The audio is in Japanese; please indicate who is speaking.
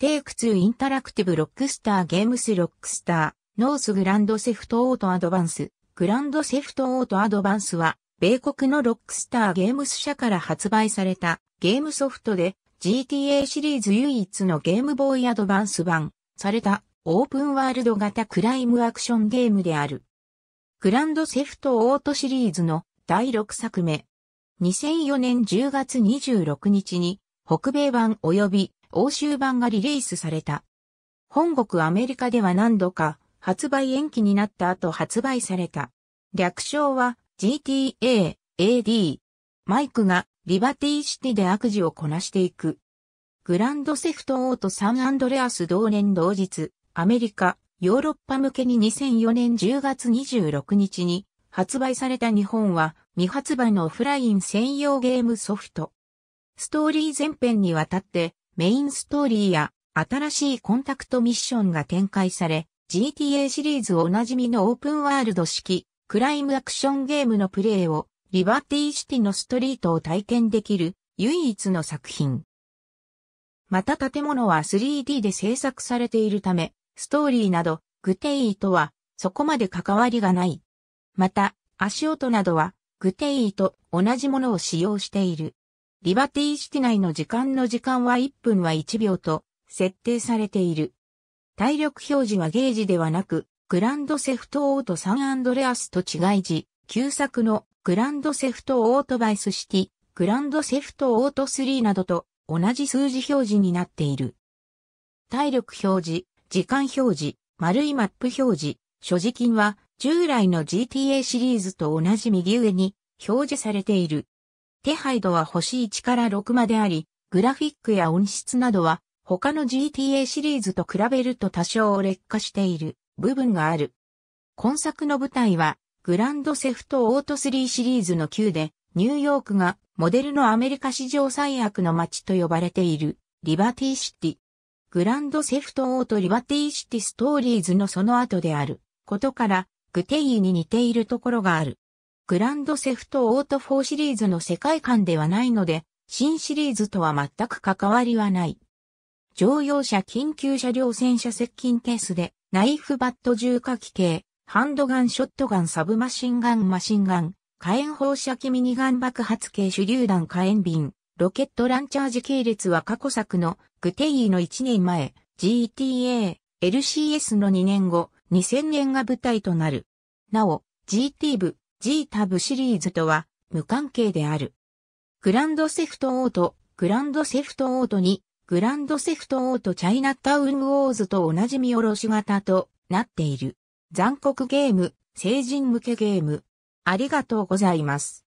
Speaker 1: テイク2インタラクティブロックスターゲームスロックスター、ノースグランドセフトオートアドバンス、グランドセフトオートアドバンスは、米国のロックスターゲームス社から発売されたゲームソフトで GTA シリーズ唯一のゲームボーイアドバンス版されたオープンワールド型クライムアクションゲームである。グランドセフトオートシリーズの第6作目。2004年10月26日に北米版及び欧州版がリリースされた。本国アメリカでは何度か発売延期になった後発売された。略称は GTA、AD。マイクがリバティシティで悪事をこなしていく。グランドセフトオートサンアンドレアス同年同日、アメリカ、ヨーロッパ向けに2004年10月26日に発売された日本は未発売のオフライン専用ゲームソフト。ストーリー全編にわたってメインストーリーや新しいコンタクトミッションが展開され、GTA シリーズおなじみのオープンワールド式クライムアクションゲームのプレイをリバティシティのストリートを体験できる唯一の作品。また建物は 3D で制作されているため、ストーリーなどグテイとはそこまで関わりがない。また、足音などはグテイと同じものを使用している。リバティシティ内の時間の時間は1分は1秒と設定されている。体力表示はゲージではなく、グランドセフトオートサンアンドレアスと違い時、旧作のグランドセフトオートバイスシティ、グランドセフトオート3などと同じ数字表示になっている。体力表示、時間表示、丸いマップ表示、所持金は従来の GTA シリーズと同じ右上に表示されている。手配度は星1から6まであり、グラフィックや音質などは他の GTA シリーズと比べると多少劣化している部分がある。今作の舞台はグランドセフトオート3シリーズの旧で、ニューヨークがモデルのアメリカ史上最悪の街と呼ばれているリバティシティ。グランドセフトオートリバティシティストーリーズのその後であることからグテイに似ているところがある。グランドセフトオート4シリーズの世界観ではないので、新シリーズとは全く関わりはない。乗用車緊急車両戦車接近ケースで、ナイフバット重火器系、ハンドガンショットガンサブマシンガンマシンガン、火炎放射器ミニガン爆発系手榴弾火炎瓶、ロケットランチャージ系列は過去作のグテイの1年前、GTA、LCS の2年後、2000年が舞台となる。なお、GT 部、G タブシリーズとは無関係である。グランドセフトオート、グランドセフトオート2、グランドセフトオートチャイナタウンウォーズと同じ見下ろし型となっている。残酷ゲーム、成人向けゲーム。ありがとうございます。